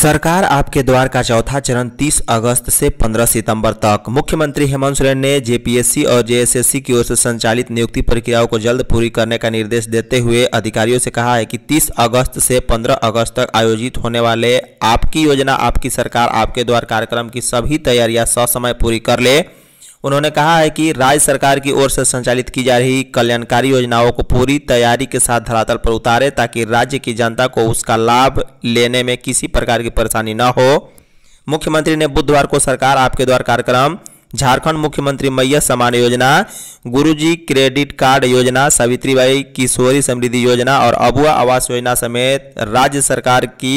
सरकार आपके द्वार का चौथा चरण 30 अगस्त से 15 सितंबर तक मुख्यमंत्री हेमंत सोरेन ने जेपीएससी और जेएसएससी की ओर से संचालित नियुक्ति प्रक्रियाओं को जल्द पूरी करने का निर्देश देते हुए अधिकारियों से कहा है कि 30 अगस्त से 15 अगस्त तक आयोजित होने वाले आपकी योजना आपकी सरकार आपके द्वार कार्यक्रम की सभी तैयारियां ससमय पूरी कर ले उन्होंने कहा है कि राज्य सरकार की ओर से संचालित की जा रही कल्याणकारी योजनाओं को पूरी तैयारी के साथ धरातल पर उतारे ताकि राज्य की जनता को उसका लाभ लेने में किसी प्रकार की परेशानी न हो मुख्यमंत्री ने बुधवार को सरकार आपके द्वार कार्यक्रम झारखंड मुख्यमंत्री मैया सम्मान योजना गुरुजी क्रेडिट कार्ड योजना सावित्रीबाई किशोरी समृद्धि योजना और अबुआ आवास योजना समेत राज्य सरकार की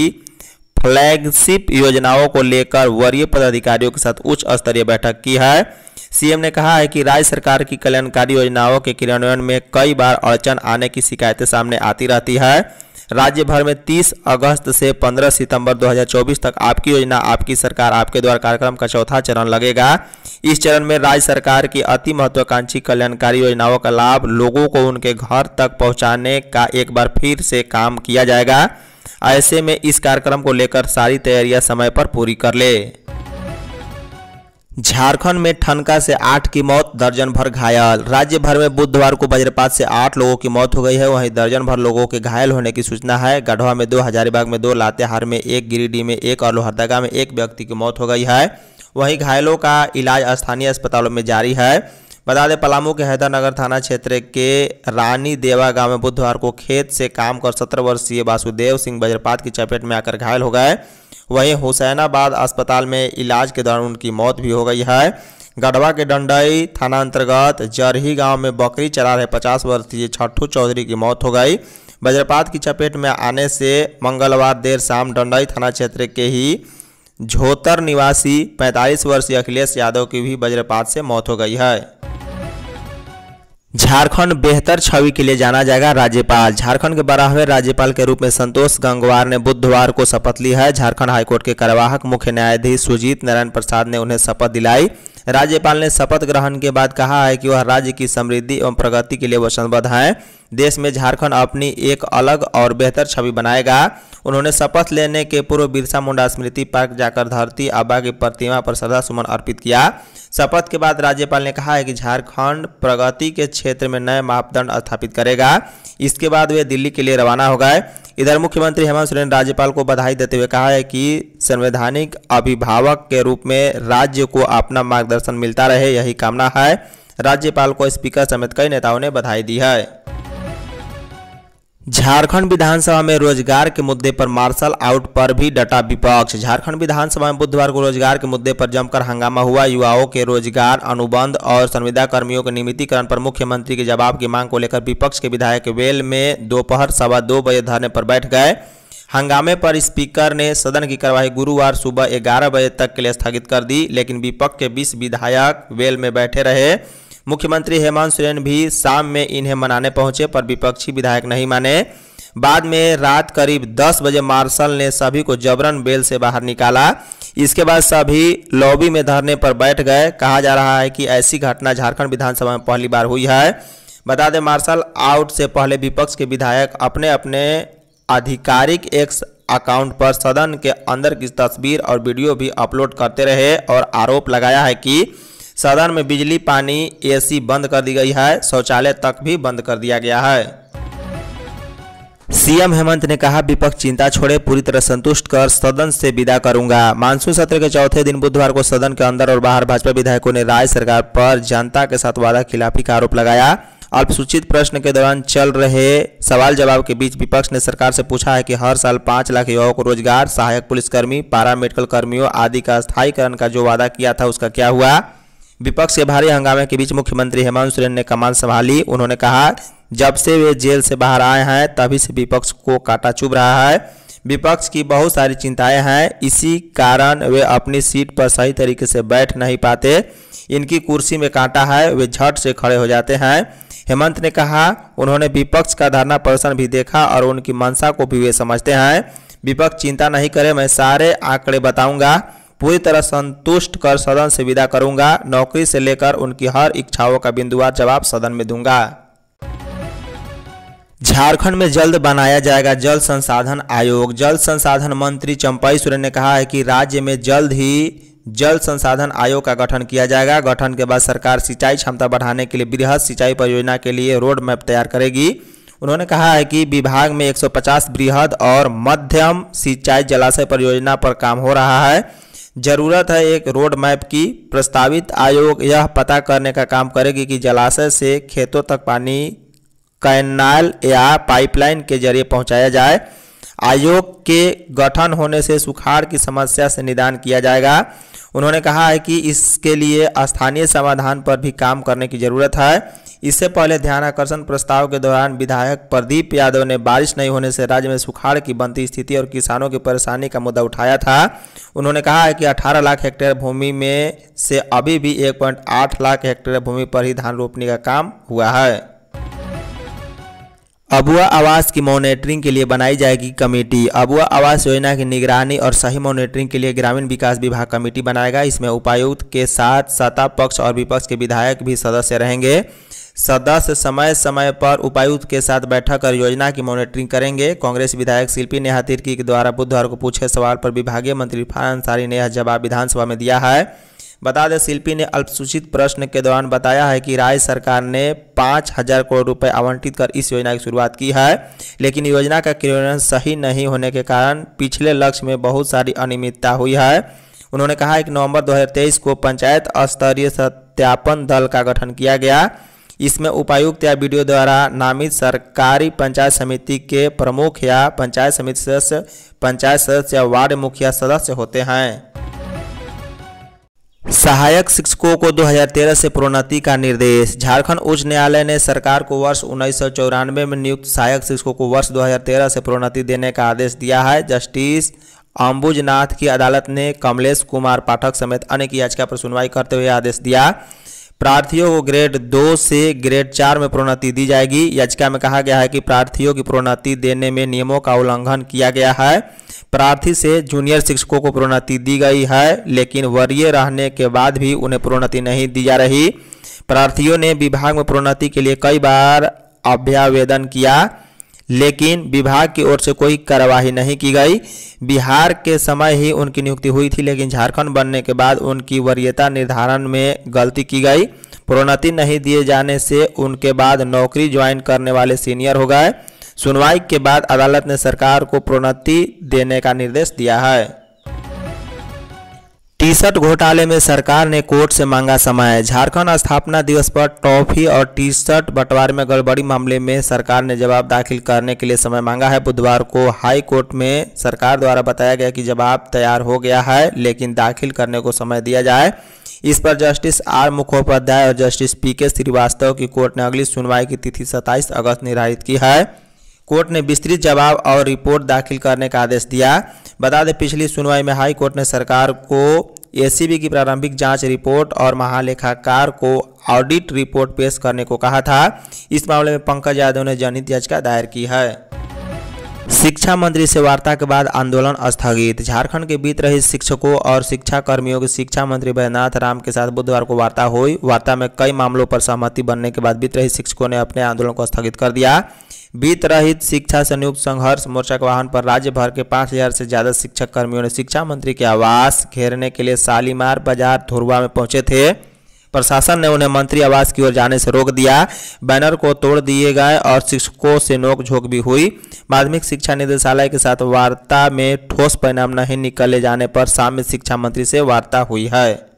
फ्लैगशिप योजनाओं को लेकर वरीय पदाधिकारियों के साथ उच्च स्तरीय बैठक की है सीएम ने कहा है कि राज्य सरकार की कल्याणकारी योजनाओं के क्रियान्वयन में कई बार अड़चन आने की शिकायतें सामने आती रहती है राज्य भर में 30 अगस्त से 15 सितंबर 2024 तक आपकी योजना आपकी सरकार आपके द्वारा कार्यक्रम का चौथा चरण लगेगा इस चरण में राज्य सरकार की अति महत्वाकांक्षी कल्याणकारी योजनाओं का लाभ लोगों को उनके घर तक पहुंचाने का एक बार फिर से काम किया जाएगा ऐसे में इस कार्यक्रम को लेकर सारी तैयारियां समय पर पूरी कर ले झारखंड में ठनका से आठ की मौत दर्जन भर घायल राज्य भर में बुधवार को वज्रपात से आठ लोगों की मौत हो गई है वहीं दर्जन भर लोगों के घायल होने की सूचना है गढ़वा में दो हजारीबाग में दो लातेहार में एक गिरिडीह में एक और लोहरदगा में एक व्यक्ति की मौत हो गई है वहीं घायलों का इलाज स्थानीय अस्पतालों में जारी है बता दें पलामू के हैदरनगर थाना क्षेत्र के रानी देवा गांव में बुधवार को खेत से काम कर सत्रह वर्षीय वासुदेव सिंह वज्रपात की चपेट में आकर घायल हो गए वहीं हुसैनाबाद अस्पताल में इलाज के दौरान उनकी मौत भी हो गई है गढ़वा के डंडई थाना अंतर्गत जरही गांव में बकरी चरा रहे पचास वर्षीय छठू चौधरी की मौत हो गई वज्रपात की चपेट में आने से मंगलवार देर शाम डंडई थाना क्षेत्र के ही झोतर निवासी 45 वर्षीय अखिलेश यादव की भी वज्रपात से मौत हो गई है झारखंड बेहतर छवि के लिए जाना जाएगा राज्यपाल झारखंड के बारहवें राज्यपाल के रूप में संतोष गंगवार ने बुधवार को शपथ ली है झारखंड हाईकोर्ट के कार्यवाहक मुख्य न्यायाधीश सुजीत नारायण प्रसाद ने उन्हें शपथ दिलाई राज्यपाल ने शपथ ग्रहण के बाद कहा है कि वह राज्य की समृद्धि एवं प्रगति के लिए वचनबद्ध हैं देश में झारखंड अपनी एक अलग और बेहतर छवि बनाएगा उन्होंने शपथ लेने के पूर्व बिरसा मुंडा स्मृति पार्क जाकर धरती आबा की प्रतिमा पर श्रद्धा सुमन अर्पित किया शपथ के बाद राज्यपाल ने कहा है कि झारखंड प्रगति के क्षेत्र में नए मापदंड स्थापित करेगा इसके बाद वे दिल्ली के लिए रवाना हो गए इधर मुख्यमंत्री हेमंत सोरेन राज्यपाल को बधाई देते हुए कहा है कि संवैधानिक अभिभावक के रूप में राज्य को अपना मार्गदर्शन मिलता रहे यही कामना है राज्यपाल को स्पीकर समेत कई नेताओं ने बधाई दी है झारखंड विधानसभा में रोजगार के मुद्दे पर मार्शल आउट पर भी डटा विपक्ष झारखंड विधानसभा में बुधवार को रोजगार के मुद्दे पर जमकर हंगामा हुआ युवाओं के रोजगार अनुबंध और संविदा कर्मियों के नियमितीकरण पर मुख्यमंत्री के जवाब की मांग को लेकर विपक्ष के विधायक वेल में दोपहर सवा दो बजे धरने पर बैठ गए हंगामे पर स्पीकर ने सदन की कार्यवाही गुरुवार सुबह ग्यारह बजे तक के लिए स्थगित कर दी लेकिन विपक्ष के बीस विधायक वेल में बैठे रहे मुख्यमंत्री हेमंत सोरेन भी शाम में इन्हें मनाने पहुंचे पर विपक्षी विधायक नहीं माने बाद में रात करीब 10 बजे मार्शल ने सभी को जबरन बेल से बाहर निकाला इसके बाद सभी लॉबी में धरने पर बैठ गए कहा जा रहा है कि ऐसी घटना झारखंड विधानसभा में पहली बार हुई है बता दें मार्शल आउट से पहले विपक्ष के विधायक अपने अपने आधिकारिक एक्स अकाउंट पर सदन के अंदर की तस्वीर और वीडियो भी अपलोड करते रहे और आरोप लगाया है कि सदन में बिजली पानी एसी बंद कर दी गई है शौचालय तक भी बंद कर दिया गया है सीएम हेमंत ने कहा विपक्ष चिंता छोड़े पूरी तरह संतुष्ट कर सदन से विदा करूंगा मानसून सत्र के चौथे दिन बुधवार को सदन के अंदर और बाहर भाजपा विधायकों ने राज्य सरकार पर जनता के साथ वादा खिलाफी का आरोप लगाया अल्पसूचित प्रश्न के दौरान चल रहे सवाल जवाब के बीच विपक्ष ने सरकार से पूछा है कि हर साल पाँच लाख युवाओं को रोजगार सहायक पुलिसकर्मी पारा मेडिकल कर्मियों आदि का स्थायीकरण का जो वादा किया था उसका क्या हुआ विपक्ष के भारी हंगामे के बीच मुख्यमंत्री हेमंत सोरेन ने कमान संभाली उन्होंने कहा जब से वे जेल से बाहर आए हैं तभी से विपक्ष को काटा चुभ रहा है विपक्ष की बहुत सारी चिंताएं हैं इसी कारण वे अपनी सीट पर सही तरीके से बैठ नहीं पाते इनकी कुर्सी में कांटा है वे झट से खड़े हो जाते हैं हेमंत ने कहा उन्होंने विपक्ष का धरना प्रदर्शन भी देखा और उनकी मंशा को भी वे समझते हैं विपक्ष चिंता नहीं करे मैं सारे आंकड़े बताऊंगा पूरी तरह संतुष्ट कर सदन से विदा करूंगा नौकरी से लेकर उनकी हर इच्छाओं का बिंदुवार जवाब सदन में दूंगा झारखंड में जल्द बनाया जाएगा जल संसाधन आयोग जल संसाधन मंत्री चंपाई सुरेन ने कहा है कि राज्य में जल्द ही जल संसाधन आयोग का गठन किया जाएगा गठन के बाद सरकार सिंचाई क्षमता बढ़ाने के लिए बृहद सिंचाई परियोजना के लिए रोड मैप तैयार करेगी उन्होंने कहा है कि विभाग में 150 बृहद और मध्यम सिंचाई जलाशय परियोजना पर काम हो रहा है जरूरत है एक रोड मैप की प्रस्तावित आयोग यह पता करने का काम करेगी कि जलाशय से खेतों तक पानी कैनाल या पाइपलाइन के जरिए पहुंचाया जाए आयोग के गठन होने से सुखाड़ की समस्या से निदान किया जाएगा उन्होंने कहा है कि इसके लिए स्थानीय समाधान पर भी काम करने की ज़रूरत है इससे पहले ध्यान आकर्षण प्रस्ताव के दौरान विधायक प्रदीप यादव ने बारिश नहीं होने से राज्य में सुखाड़ की बनती स्थिति और किसानों की परेशानी का मुद्दा उठाया था उन्होंने कहा है कि 18 लाख हेक्टेयर भूमि में से अभी भी 1.8 लाख हेक्टेयर भूमि पर ही धान रोपने का काम हुआ है अबुआ आवास की मॉनिटरिंग के लिए बनाई जाएगी कमेटी अबुआ आवास योजना की निगरानी और सही मॉनिटरिंग के लिए ग्रामीण विकास विभाग कमेटी बनाएगा इसमें उपायुक्त के साथ सत्ता पक्ष और विपक्ष के विधायक भी सदस्य रहेंगे सदस्य समय समय पर उपायुक्त के साथ बैठक कर योजना की मॉनिटरिंग करेंगे कांग्रेस विधायक शिल्पी नेहा तिर्की के द्वारा बुधवार को पूछे सवाल पर विभागीय मंत्री फार अंसारी ने यह जवाब विधानसभा में दिया है बता दें शिल्पी ने अल्पसूचित प्रश्न के दौरान बताया है कि राज्य सरकार ने पाँच हजार करोड़ रुपए आवंटित कर इस योजना की शुरुआत की है लेकिन योजना का क्रियान्वयन सही नहीं होने के कारण पिछले लक्ष्य में बहुत सारी अनियमितता हुई है उन्होंने कहा कि नवंबर 2023 को पंचायत स्तरीय सत्यापन दल का गठन किया गया इसमें उपायुक्त या वीडियो द्वारा नामित सरकारी पंचायत समिति के प्रमुख या पंचायत समिति सदस्य पंचायत सदस्य या वार्ड मुखिया सदस्य होते हैं सहायक शिक्षकों को 2013 से प्रोन्नति का निर्देश झारखंड उच्च न्यायालय ने सरकार को वर्ष उन्नीस में नियुक्त सहायक शिक्षकों को वर्ष 2013 से प्रोन्नति देने का आदेश दिया है जस्टिस अम्बुजनाथ की अदालत ने कमलेश कुमार पाठक समेत अनेक याचिका पर सुनवाई करते हुए आदेश दिया प्रार्थियों को ग्रेड दो से ग्रेड चार में प्रोन्नति दी जाएगी याचिका में कहा गया है कि प्रार्थियों की प्रोन्नति देने में नियमों का उल्लंघन किया गया है प्रार्थी से जूनियर शिक्षकों को प्रोन्नति दी गई है लेकिन वरीय रहने के बाद भी उन्हें प्रोन्नति नहीं दी जा रही प्रार्थियों ने विभाग में प्रोन्नति के लिए कई बार अभ्यावेदन किया लेकिन विभाग की ओर से कोई कार्यवाही नहीं की गई बिहार के समय ही उनकी नियुक्ति हुई थी लेकिन झारखंड बनने के बाद उनकी वरीयता निर्धारण में गलती की गई प्रोन्नति नहीं दिए जाने से उनके बाद नौकरी ज्वाइन करने वाले सीनियर हो गए सुनवाई के बाद अदालत ने सरकार को प्रोन्नति देने का निर्देश दिया है टी शर्ट घोटाले में सरकार ने कोर्ट से मांगा समय झारखंड स्थापना दिवस पर टॉफी और टी शर्ट बंटवारे में गड़बड़ी मामले में सरकार ने जवाब दाखिल करने के लिए समय मांगा है बुधवार को हाई कोर्ट में सरकार द्वारा बताया गया कि जवाब तैयार हो गया है लेकिन दाखिल करने को समय दिया जाए इस पर जस्टिस आर मुखोपाध्याय और जस्टिस पी के श्रीवास्तव की कोर्ट ने अगली सुनवाई की तिथि सत्ताईस अगस्त निर्धारित की है कोर्ट ने विस्तृत जवाब और रिपोर्ट दाखिल करने का आदेश दिया बता दें पिछली सुनवाई में हाई कोर्ट ने सरकार को एसीबी की प्रारंभिक जांच रिपोर्ट और महालेखाकार को ऑडिट रिपोर्ट पेश करने को कहा था इस मामले में पंकज यादव ने जनहित याचिका दायर की है शिक्षा मंत्री से वार्ता के बाद आंदोलन स्थगित झारखंड के बीत रहे शिक्षकों और शिक्षा कर्मियों के शिक्षा मंत्री बैद्यनाथ राम के साथ बुधवार को वार्ता हुई वार्ता में कई मामलों पर सहमति बनने के बाद बीत रहे शिक्षकों ने अपने आंदोलन को स्थगित कर दिया बीत रहित शिक्षा संयुक्त संघर्ष मोर्चा के वाहन पर राज्य भर के पाँच हजार से ज्यादा शिक्षक कर्मियों ने शिक्षा मंत्री के आवास घेरने के लिए शालीमार बाजार धुरवा में पहुंचे थे प्रशासन ने उन्हें मंत्री आवास की ओर जाने से रोक दिया बैनर को तोड़ दिए गए और शिक्षकों से नोकझोंक भी हुई माध्यमिक शिक्षा निदेशालय के साथ वार्ता में ठोस परिणाम नहीं निकले जाने पर शाम में शिक्षा मंत्री से वार्ता हुई है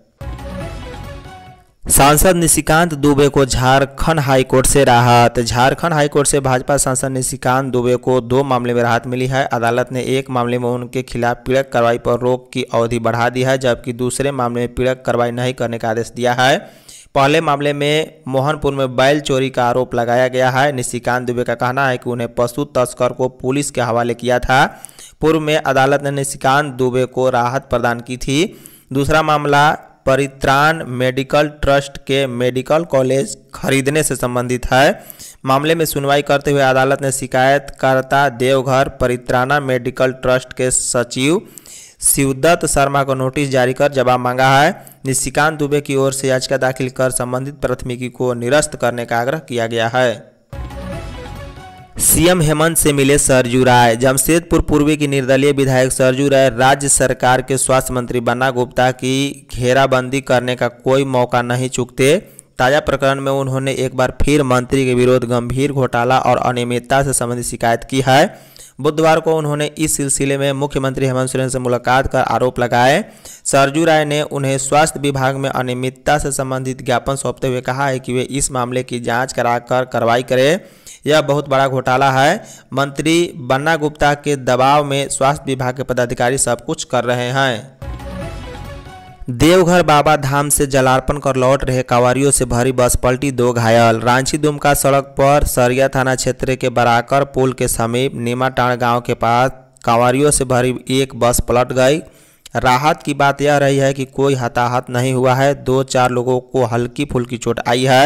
सांसद निशिकांत दुबे को झारखंड हाईकोर्ट से राहत झारखंड हाईकोर्ट से भाजपा सांसद निशिकांत दुबे को दो मामले में राहत मिली है अदालत ने एक मामले में उनके खिलाफ पीड़क कार्रवाई पर रोक की अवधि बढ़ा दी है जबकि दूसरे मामले में पीड़क कार्रवाई नहीं करने का आदेश दिया है पहले मामले में मोहनपुर में बैल चोरी का आरोप लगाया गया है निशिकांत दुबे का कहना है कि उन्हें पशु तस्कर को पुलिस के हवाले किया था पूर्व में अदालत ने निशिकांत दुबे को राहत प्रदान की थी दूसरा मामला परित्राण मेडिकल ट्रस्ट के मेडिकल कॉलेज खरीदने से संबंधित है मामले में सुनवाई करते हुए अदालत ने शिकायतकर्ता देवघर परित्राणा मेडिकल ट्रस्ट के सचिव शिवदत्त शर्मा को नोटिस जारी कर जवाब मांगा है निशिकांत दुबे की ओर से याचिका दाखिल कर संबंधित प्राथमिकी को निरस्त करने का आग्रह किया गया है सीएम हेमंत से मिले सरजू राय जमशेदपुर पूर्वी की निर्दलीय विधायक सरजू राय राज्य सरकार के स्वास्थ्य मंत्री बन्ना गुप्ता की घेराबंदी करने का कोई मौका नहीं चुकते ताज़ा प्रकरण में उन्होंने एक बार फिर मंत्री के विरोध गंभीर घोटाला और अनियमितता से संबंधित शिकायत की है बुधवार को उन्होंने इस सिलसिले में मुख्यमंत्री हेमंत सोरेन से मुलाकात कर आरोप लगाए सरजू राय ने उन्हें स्वास्थ्य विभाग में अनियमितता से संबंधित ज्ञापन सौंपते हुए कहा है कि वे इस मामले की जांच कराकर कार्रवाई करें यह बहुत बड़ा घोटाला है मंत्री बन्ना गुप्ता के दबाव में स्वास्थ्य विभाग के पदाधिकारी सब कुछ कर रहे हैं देवघर बाबा धाम से जलार्पण कर लौट रहे कांवरियों से भरी बस पलटी दो घायल रांची दुमका सड़क पर सरिया थाना क्षेत्र के बराकर पुल के समीप नीमाटाण गांव के पास कांवरियों से भरी एक बस पलट गई राहत की बात यह रही है कि कोई हताहत नहीं हुआ है दो चार लोगों को हल्की फुल्की चोट आई है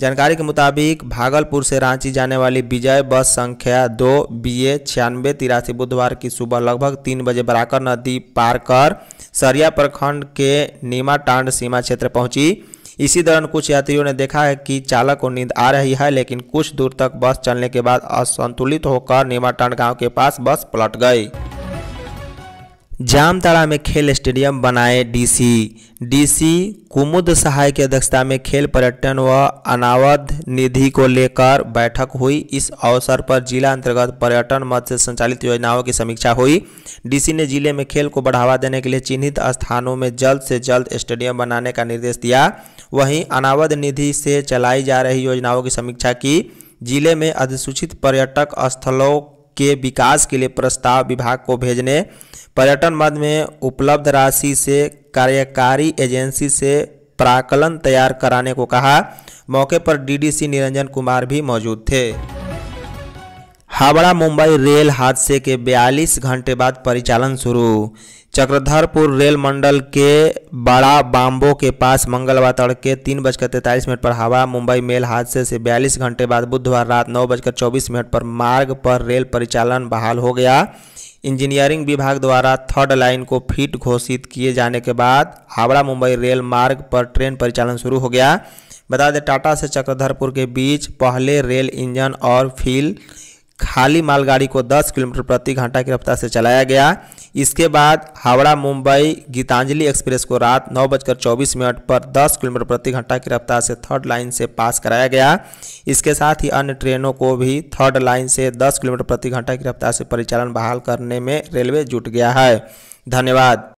जानकारी के मुताबिक भागलपुर से रांची जाने वाली विजय बस संख्या दो बी ए छियानवे तिरासी बुधवार की सुबह लगभग तीन बजे बराकर नदी पार कर सरिया प्रखंड के नीमाटांड सीमा क्षेत्र पहुंची इसी दौरान कुछ यात्रियों ने देखा है कि चालक को नींद आ रही है लेकिन कुछ दूर तक बस चलने के बाद असंतुलित होकर नीमाटांड गाँव के पास बस पलट गई जामताड़ा में खेल स्टेडियम बनाए डीसी डीसी कुमुद सहाय की अध्यक्षता में खेल पर्यटन व अनावध निधि को लेकर बैठक हुई इस अवसर पर जिला अंतर्गत पर्यटन मत से संचालित योजनाओं की समीक्षा हुई डीसी ने जिले में खेल को बढ़ावा देने के लिए चिन्हित स्थानों में जल्द से जल्द स्टेडियम बनाने का निर्देश दिया वहीं अनावध निधि से चलाई जा रही योजनाओं की समीक्षा की जिले में अधिसूचित पर्यटक स्थलों के विकास के लिए प्रस्ताव विभाग को भेजने पर्यटन मद में उपलब्ध राशि से कार्यकारी एजेंसी से प्राकलन तैयार कराने को कहा मौके पर डीडीसी निरंजन कुमार भी मौजूद थे हावड़ा मुंबई रेल हादसे के 42 घंटे बाद परिचालन शुरू चक्रधरपुर रेल मंडल के बड़ा बाम्बो के पास मंगलवार तड़के तीन बजकर तैंतालीस मिनट पर हावड़ा मुंबई मेल हादसे से बयालीस घंटे बाद बुधवार रात नौ बजकर चौबीस मिनट पर मार्ग पर रेल परिचालन बहाल हो गया इंजीनियरिंग विभाग द्वारा थर्ड लाइन को फिट घोषित किए जाने के बाद हावड़ा मुंबई रेल मार्ग पर ट्रेन परिचालन शुरू हो गया बता दें टाटा से चक्रधरपुर के बीच पहले रेल इंजन और फील खाली मालगाड़ी को 10 किलोमीटर प्रति घंटा की रफ्तार से चलाया गया इसके बाद हावड़ा मुंबई गीतांजलि एक्सप्रेस को रात नौ बजकर चौबीस मिनट पर 10 किलोमीटर प्रति घंटा की रफ्तार से थर्ड लाइन से पास कराया गया इसके साथ ही अन्य ट्रेनों को भी थर्ड लाइन से 10 किलोमीटर प्रति घंटा की रफ्तार से परिचालन बहाल करने में रेलवे जुट गया है धन्यवाद